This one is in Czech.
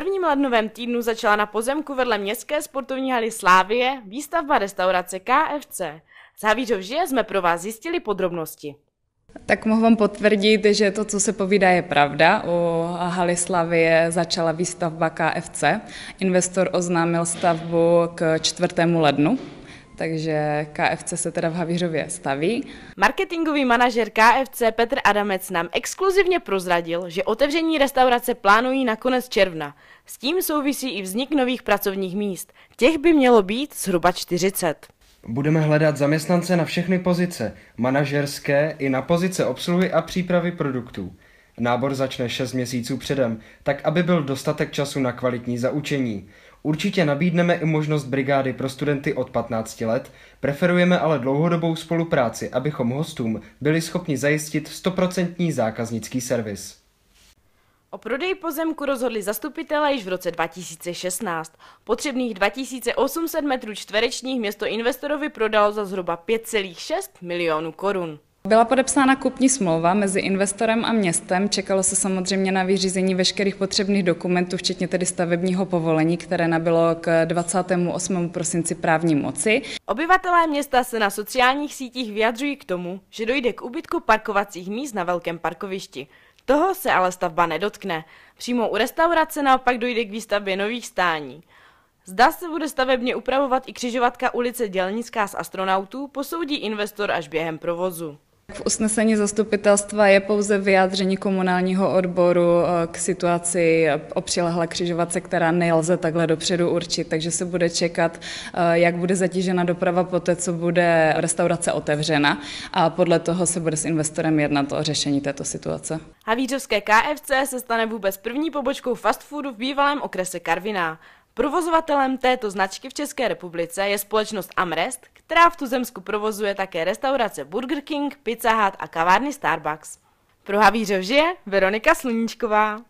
prvním lednovém týdnu začala na pozemku vedle městské sportovní haly Slávie výstavba restaurace KFC. žije jsme pro vás zjistili podrobnosti. Tak mohu vám potvrdit, že to, co se povídá, je pravda. U Halislavie začala výstavba KFC. Investor oznámil stavbu k 4. lednu takže KFC se teda v Havířově staví. Marketingový manažer KFC Petr Adamec nám exkluzivně prozradil, že otevření restaurace plánují na konec června. S tím souvisí i vznik nových pracovních míst. Těch by mělo být zhruba 40. Budeme hledat zaměstnance na všechny pozice, manažerské i na pozice obsluhy a přípravy produktů. Nábor začne 6 měsíců předem, tak aby byl dostatek času na kvalitní zaučení. Určitě nabídneme i možnost brigády pro studenty od 15 let, preferujeme ale dlouhodobou spolupráci, abychom hostům byli schopni zajistit 100% zákaznický servis. O prodeji pozemku rozhodli zastupitelé již v roce 2016. Potřebných 2800 metrů čtverečních město investorovi prodalo za zhruba 5,6 milionů korun. Byla podepsána kupní smlouva mezi investorem a městem, čekalo se samozřejmě na vyřízení veškerých potřebných dokumentů, včetně tedy stavebního povolení, které nabylo k 28. prosinci právní moci. Obyvatelé města se na sociálních sítích vyjadřují k tomu, že dojde k ubytku parkovacích míst na velkém parkovišti. Toho se ale stavba nedotkne. Přímo u restaurace naopak dojde k výstavbě nových stání. Zda se bude stavebně upravovat i křižovatka ulice Dělnická z astronautů, posoudí investor až během provozu. V usnesení zastupitelstva je pouze vyjádření komunálního odboru eh, k situaci eh, o přilehlé křižovatce, která nelze takhle dopředu určit, takže se bude čekat, eh, jak bude zatížena doprava poté, co bude restaurace otevřena a podle toho se bude s investorem jednat o řešení této situace. Havířovské KFC se stane vůbec první pobočkou fast foodu v bývalém okrese Karviná. Provozovatelem této značky v České republice je společnost Amrest, která v tuzemsku provozuje také restaurace Burger King, Pizza Hut a kavárny Starbucks. Pro Havířov žije Veronika Sluníčková.